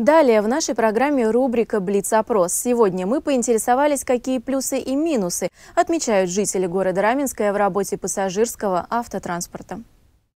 Далее в нашей программе рубрика «Блиц-опрос». Сегодня мы поинтересовались, какие плюсы и минусы отмечают жители города Раменская в работе пассажирского автотранспорта.